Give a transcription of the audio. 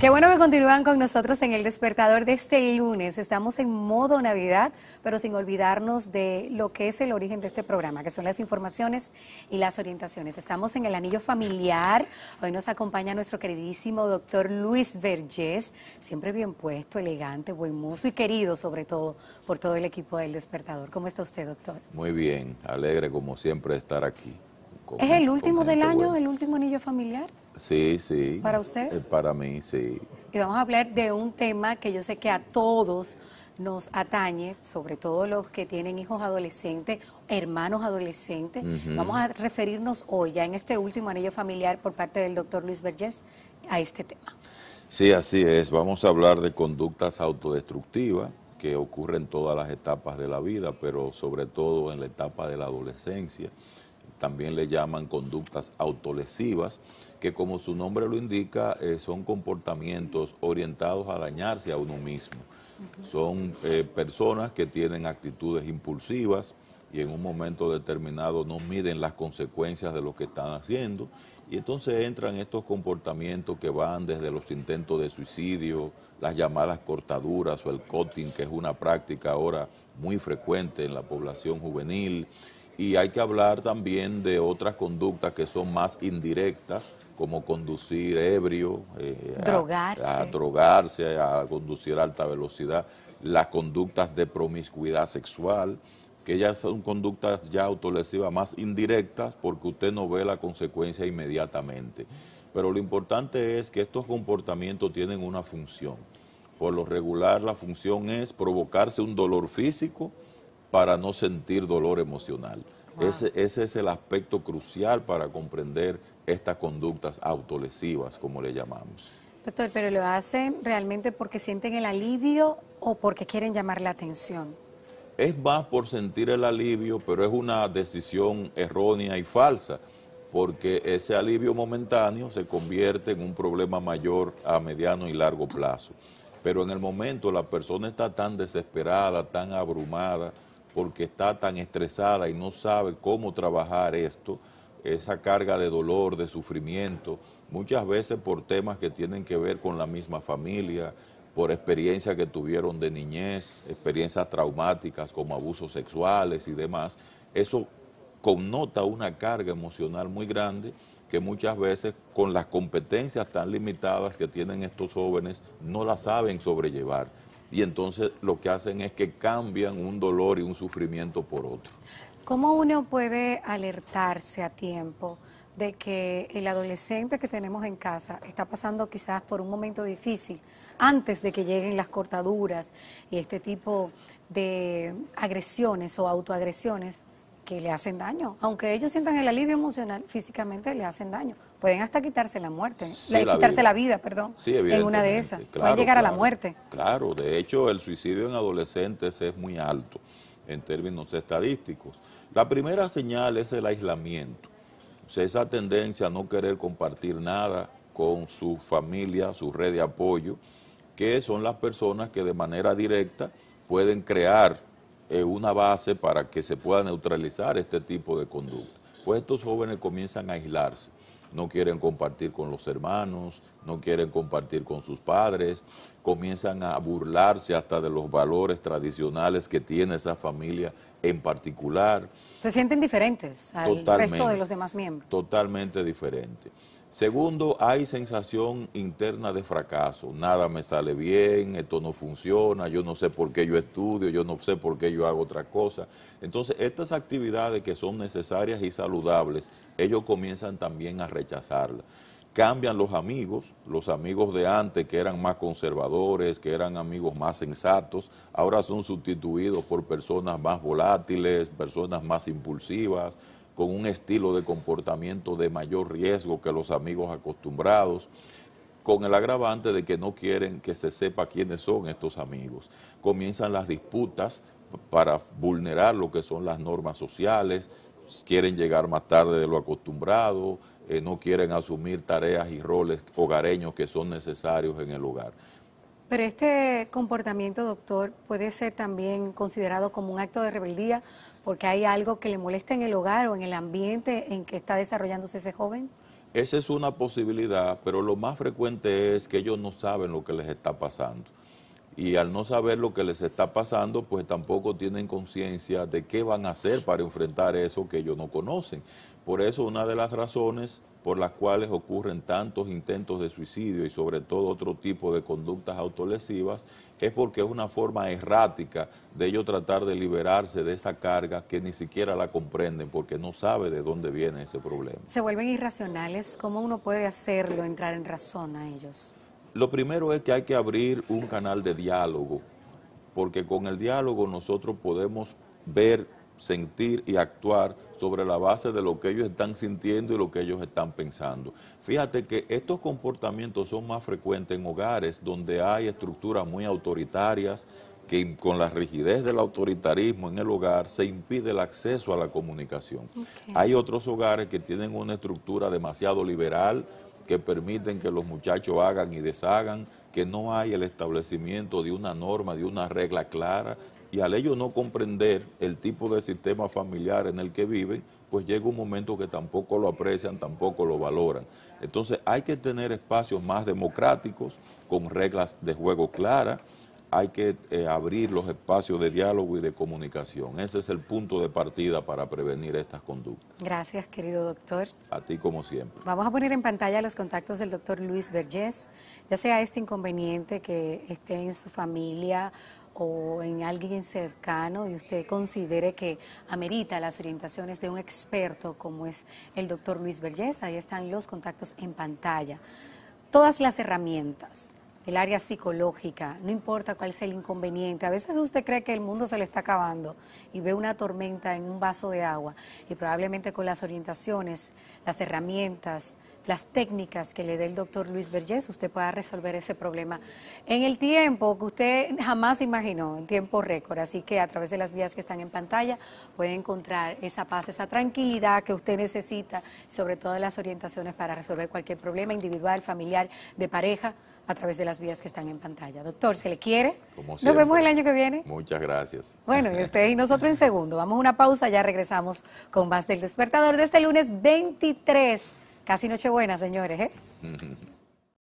Qué bueno que continúan con nosotros en el despertador de este lunes. Estamos en modo Navidad, pero sin olvidarnos de lo que es el origen de este programa, que son las informaciones y las orientaciones. Estamos en el anillo familiar. Hoy nos acompaña nuestro queridísimo doctor Luis Vergés, siempre bien puesto, elegante, buen mozo y querido sobre todo por todo el equipo del despertador. ¿Cómo está usted, doctor? Muy bien, alegre como siempre estar aquí. ¿Es el último del este año, el último anillo familiar? Sí, sí. ¿Para usted? Para mí, sí. Y vamos a hablar de un tema que yo sé que a todos nos atañe, sobre todo los que tienen hijos adolescentes, hermanos adolescentes. Vamos a referirnos hoy, ya en este último anillo familiar por parte del doctor Luis Vergés, a este tema. Sí, así es. Vamos a hablar de conductas autodestructivas que ocurren en todas las etapas de la vida, pero sobre todo en la etapa de la adolescencia también le llaman conductas autolesivas, que como su nombre lo indica, eh, son comportamientos orientados a dañarse a uno mismo. Son eh, personas que tienen actitudes impulsivas y en un momento determinado no miden las consecuencias de lo que están haciendo y entonces entran estos comportamientos que van desde los intentos de suicidio, las llamadas cortaduras o el cutting, que es una práctica ahora muy frecuente en la población juvenil, y hay que hablar también de otras conductas que son más indirectas, como conducir ebrio, eh, drogarse. A, a, drogarse, a conducir a alta velocidad, las conductas de promiscuidad sexual, que ya son conductas ya autolesivas más indirectas porque usted no ve la consecuencia inmediatamente. Pero lo importante es que estos comportamientos tienen una función. Por lo regular la función es provocarse un dolor físico, para no sentir dolor emocional. Ese, ese, es el aspecto crucial para comprender estas conductas autolesivas, como le llamamos. Doctor, pero lo hacen realmente porque sienten el alivio o porque quieren llamar la atención. Es más por sentir el alivio, pero es una decisión errónea y falsa, porque ese alivio momentáneo se convierte en un problema mayor a mediano y largo plazo. Pero en el momento la persona está tan desesperada, tan abrumada, porque está tan estresada y no sabe cómo trabajar esto, esa carga de dolor, de sufrimiento, muchas veces por temas que tienen que ver con la misma familia, por experiencias que tuvieron de niñez, experiencias traumáticas como abusos sexuales y demás, eso connota una carga emocional muy grande que muchas veces con las competencias tan limitadas que tienen estos jóvenes no la saben sobrellevar y entonces lo que hacen es que cambian un dolor y un sufrimiento por otro. ¿Cómo uno puede alertarse a tiempo de que el adolescente que tenemos en casa está pasando quizás por un momento difícil antes de que lleguen las cortaduras y este tipo de agresiones o autoagresiones? que le hacen daño. Aunque ellos sientan el alivio emocional, físicamente le hacen daño. Pueden hasta quitarse la muerte, quitarse la vida, perdón, en una de esas. va a llegar a la muerte. Claro, de hecho el suicidio en adolescentes es muy alto en términos estadísticos. La primera señal es el aislamiento, o esa tendencia a no querer compartir nada con su familia, su red de apoyo, que son las personas que de manera directa pueden crear eh, una base para que se pueda neutralizar este tipo de conducta. Pues estos jóvenes comienzan a aislarse, no quieren compartir con los hermanos, no quieren compartir con sus padres, comienzan a burlarse hasta de los valores tradicionales que tiene esa familia en particular. Se sienten diferentes al resto de los demás miembros. Totalmente diferente. Segundo, hay sensación interna de fracaso. Nada me sale bien, esto no funciona, yo no sé por qué yo estudio, yo no sé por qué yo hago otra cosa. Entonces, estas actividades que son necesarias y saludables, ellos comienzan también a rechazarlas. Cambian los amigos, los amigos de antes que eran más conservadores, que eran amigos más sensatos, ahora son sustituidos por personas más volátiles, personas más impulsivas, con un estilo de comportamiento de mayor riesgo que los amigos acostumbrados, con el agravante de que no quieren que se sepa quiénes son estos amigos. Comienzan las disputas para vulnerar lo que son las normas sociales, quieren llegar más tarde de lo acostumbrado, eh, no quieren asumir tareas y roles hogareños que son necesarios en el hogar. Pero este comportamiento, doctor, puede ser también considerado como un acto de rebeldía porque hay algo que le molesta en el hogar o en el ambiente en que está desarrollándose ese joven? Esa es una posibilidad, pero lo más frecuente es que ellos no saben lo que les está pasando y al no saber lo que les está pasando, pues tampoco tienen conciencia de qué van a hacer para enfrentar eso que ellos no conocen. Por eso una de las razones por las cuales ocurren tantos intentos de suicidio y sobre todo otro tipo de conductas autolesivas es porque es una forma errática de ellos tratar de liberarse de esa carga que ni siquiera la comprenden porque no sabe de dónde viene ese problema. Se vuelven irracionales, ¿cómo uno puede hacerlo entrar en razón a ellos? Lo primero es que hay que abrir un canal de diálogo, porque con el diálogo nosotros podemos ver, sentir y actuar sobre la base de lo que ellos están sintiendo y lo que ellos están pensando. Fíjate que estos comportamientos son más frecuentes en hogares donde hay estructuras muy autoritarias, que con la rigidez del autoritarismo en el hogar se impide el acceso a la comunicación. Hay otros hogares que tienen una estructura demasiado liberal, que permiten que los muchachos hagan y deshagan, que no hay el establecimiento de una norma, de una regla clara, y al ellos no comprender el tipo de sistema familiar en el que viven, pues llega un momento que tampoco lo aprecian, tampoco lo valoran. Entonces hay que tener espacios más democráticos, con reglas de juego claras, hay que eh, abrir los espacios de diálogo y de comunicación. Ese es el punto de partida para prevenir estas conductas. Gracias, querido doctor. A ti como siempre. Vamos a poner en pantalla los contactos del doctor Luis Vergés, ya sea este inconveniente que esté en su familia o en alguien cercano y usted considere que amerita las orientaciones de un experto como es el doctor Luis Vergés, ahí están los contactos en pantalla. Todas las herramientas el área psicológica, no importa cuál sea el inconveniente. A veces usted cree que el mundo se le está acabando y ve una tormenta en un vaso de agua y probablemente con las orientaciones, las herramientas, las técnicas que le dé el doctor Luis Vergés, usted pueda resolver ese problema en el tiempo que usted jamás imaginó, en tiempo récord. Así que a través de las vías que están en pantalla puede encontrar esa paz, esa tranquilidad que usted necesita, sobre todo las orientaciones para resolver cualquier problema individual, familiar, de pareja, a través de las vías que están en pantalla. Doctor, ¿se le quiere? Como siempre, Nos vemos el año que viene. Muchas gracias. Bueno, y usted y nosotros en segundo. Vamos a una pausa, ya regresamos con más del despertador de este lunes 23 Casi Nochebuena, señores, ¿eh?